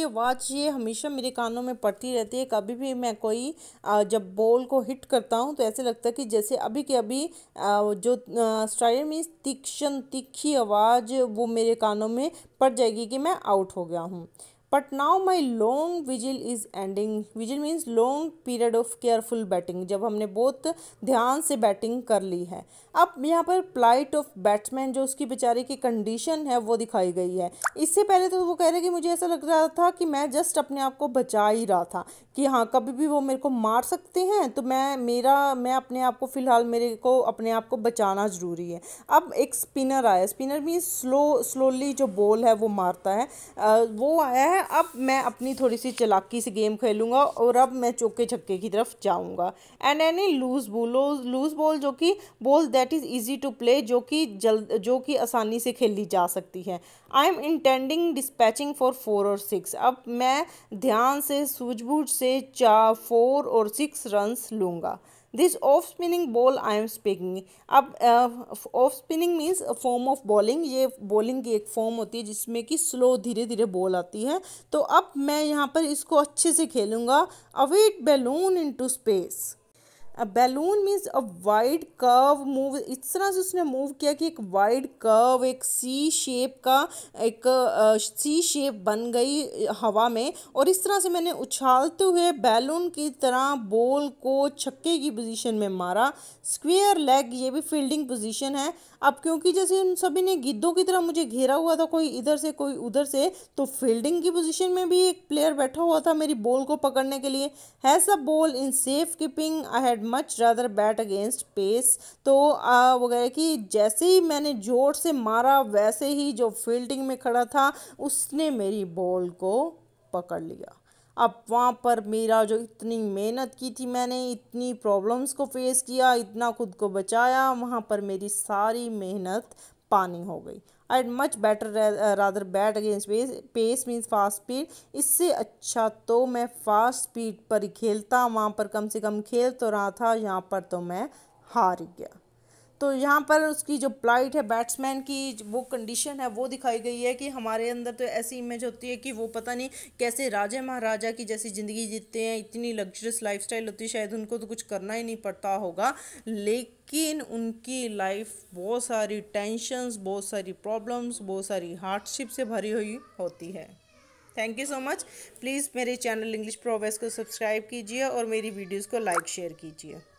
ये आवाज़ ये हमेशा मेरे कानों में पड़ती रहती है कभी भी मैं कोई जब बॉल को हिट करता हूँ तो ऐसे लगता है कि जैसे अभी के अभी जो स्ट्राइडर में तीक्षण तीखी आवाज़ वो मेरे कानों में पड़ जाएगी कि मैं आउट हो गया हूँ but now my long vigil is ending vigil means long period of careful batting जब हमने बहुत ध्यान से बैटिंग कर ली है अब यहाँ पर प्लाइट ऑफ बैट्समैन जो उसकी बेचारे की कंडीशन है वो दिखाई गई है इससे पहले तो वो कह रहे कि मुझे ऐसा लग रहा था कि मैं जस्ट अपने आप को बचा ही रहा था कि हाँ कभी भी वो मेरे को मार सकते हैं तो मैं मेरा मैं अपने आप को फ़िलहाल मेरे को अपने आप को बचाना ज़रूरी है अब एक स्पिनर आया स्पिनर मीन्स स्लो स्लोली जो बॉल है वो मारता है आ, वो आया है अब मैं अपनी थोड़ी सी चलाकी से गेम खेलूँगा और अब मैं चौके छक्के की तरफ जाऊँगा and any loose ball loose ball जो कि ball that is easy to play जो कि जल्द जो कि आसानी से खेली जा सकती है I am intending dispatching for four और सिक्स अब मैं ध्यान से सूझबूझ से चार फोर और सिक्स रन्स लूँगा this off spinning ball I am speaking अब off spinning means form of bowling ये बॉलिंग की एक फॉर्म होती है जिसमें कि स्लो धीरे धीरे बॉल आती है तो अब मैं यहाँ पर इसको अच्छे से खेलूँगा await balloon into space balloon means a wide curve move इस तरह से उसने मूव किया कि एक वाइड कर्व एक सी शेप का एक सी शेप बन गई हवा में और इस तरह से मैंने उछालते हुए बैलून की तरह बॉल को छक्के की पोजीशन में मारा स्क्वेयर लेग ये भी फील्डिंग पोजीशन है अब क्योंकि जैसे उन सभी ने गिद्धों की तरह मुझे घेरा हुआ था कोई इधर से कोई उधर से तो फील्डिंग की पोजीशन में भी एक प्लेयर बैठा हुआ था मेरी बॉल को पकड़ने के लिए has a ball in safe keeping I had much rather bat against pace तो वगैरह कि जैसे ही मैंने जोर से मारा वैसे ही जो फील्डिंग में खड़ा था उसने मेरी बॉल को पकड़ लिया अब वहाँ पर मेरा जो इतनी मेहनत की थी मैंने इतनी प्रॉब्लम्स को फेस किया इतना खुद को बचाया वहाँ पर मेरी सारी मेहनत पानी हो गई I'd much better rather bat against pace pace means fast speed इससे अच्छा तो मैं फास्ट स्पीड पर ही खेलता वहाँ पर कम से कम खेल तो रहा था यहाँ पर तो मैं हार गया तो यहाँ पर उसकी जो प्लाइट है बैट्समैन की वो कंडीशन है वो दिखाई गई है कि हमारे अंदर तो ऐसी इमेज होती है कि वो पता नहीं कैसे राजा महाराजा की जैसी ज़िंदगी जीते हैं इतनी लग्जरियस लाइफस्टाइल होती है शायद उनको तो कुछ करना ही नहीं पड़ता होगा लेकिन उनकी लाइफ बहुत सारी टेंशन्स बहुत सारी प्रॉब्लम्स बहुत सारी हार्डशिप से भरी हुई होती है thank you so much please मेरे चैनल इंग्लिश प्रोवेस को सब्सक्राइब कीजिए और मेरी वीडियोस को लाइक शेयर कीजिए